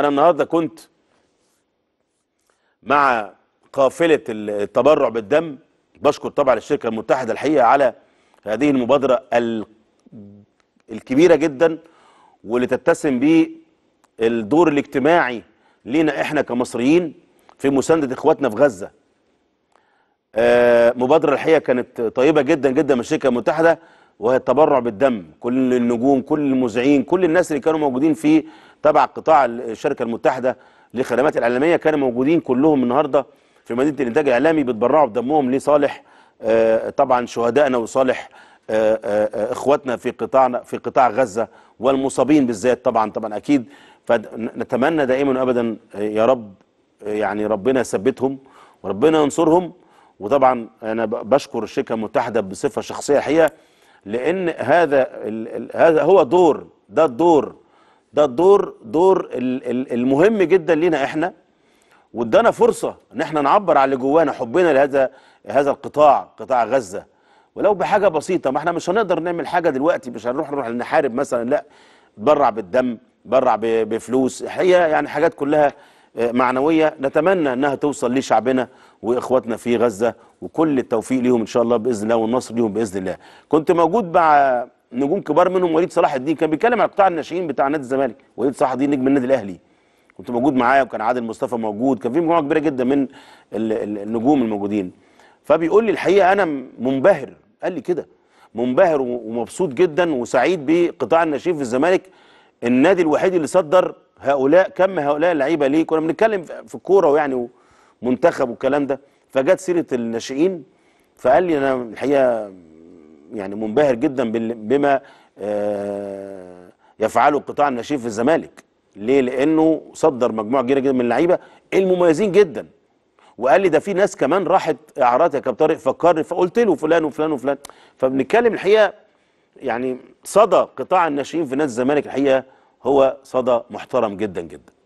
انا النهارده كنت مع قافله التبرع بالدم بشكر طبعا الشركه المتحده الحقيقه على هذه المبادره الكبيره جدا واللي تتسم به الدور الاجتماعي لينا احنا كمصريين في مسانده اخواتنا في غزه آه، مبادره الحقيقه كانت طيبه جدا جدا من الشركه المتحده وهي التبرع بالدم كل النجوم كل المذيعين كل الناس اللي كانوا موجودين في تبع قطاع الشركه المتحده للخدمات الاعلاميه كانوا موجودين كلهم النهارده في مدينه الانتاج الاعلامي بيتبرعوا بدمهم لصالح آه، طبعا شهدائنا وصالح آه، آه، اخواتنا في قطاعنا في قطاع غزه والمصابين بالذات طبعا طبعا اكيد فنتمنى دائما ابدا يا رب يعني ربنا يثبتهم وربنا ينصرهم وطبعا انا بشكر الشركه المتحده بصفه شخصيه الحقيقه لان هذا هذا هو دور ده الدور ده الدور دور المهم جدا لينا احنا وادانا فرصه ان احنا نعبر على اللي جوانا حبنا لهذا هذا القطاع قطاع غزه ولو بحاجه بسيطه ما احنا مش هنقدر نعمل حاجه دلوقتي مش هنروح نروح نحارب مثلا لا تبرع بالدم تبرع بفلوس هي يعني حاجات كلها معنوية نتمنى أنها توصل لشعبنا وإخواتنا في غزة وكل التوفيق ليهم إن شاء الله بإذن الله والنصر ليهم بإذن الله كنت موجود مع نجوم كبار منهم وليد صلاح الدين كان بيتكلم عن قطاع الناشئين بتاع نادي الزمالك وليد صلاح الدين نجم النادي الأهلي كنت موجود معاه وكان عادل مصطفى موجود كان في مجموعة كبيرة جدا من النجوم الموجودين فبيقول لي الحقيقة أنا منبهر قال لي كده منبهر ومبسوط جدا وسعيد بقطاع الناشئين في الزمالك النادي الوحيد اللي صدر هؤلاء كم هؤلاء اللعيبه ليه كنا بنتكلم في الكوره ويعني منتخب والكلام ده فجت سيره الناشئين فقال لي انا الحقيقه يعني منبهر جدا بما آه، يفعله قطاع الناشئين في الزمالك ليه لانه صدر مجموعه كبيره جدا من اللعيبه المميزين جدا وقال لي ده في ناس كمان راحت اعارات يا كابتن طارق فكرني فقلت له فلان وفلان وفلان فبنتكلم الحقيقه يعني صدى قطاع الناشئين في نادي الزمالك الحقيقه هو صدى محترم جدا جدا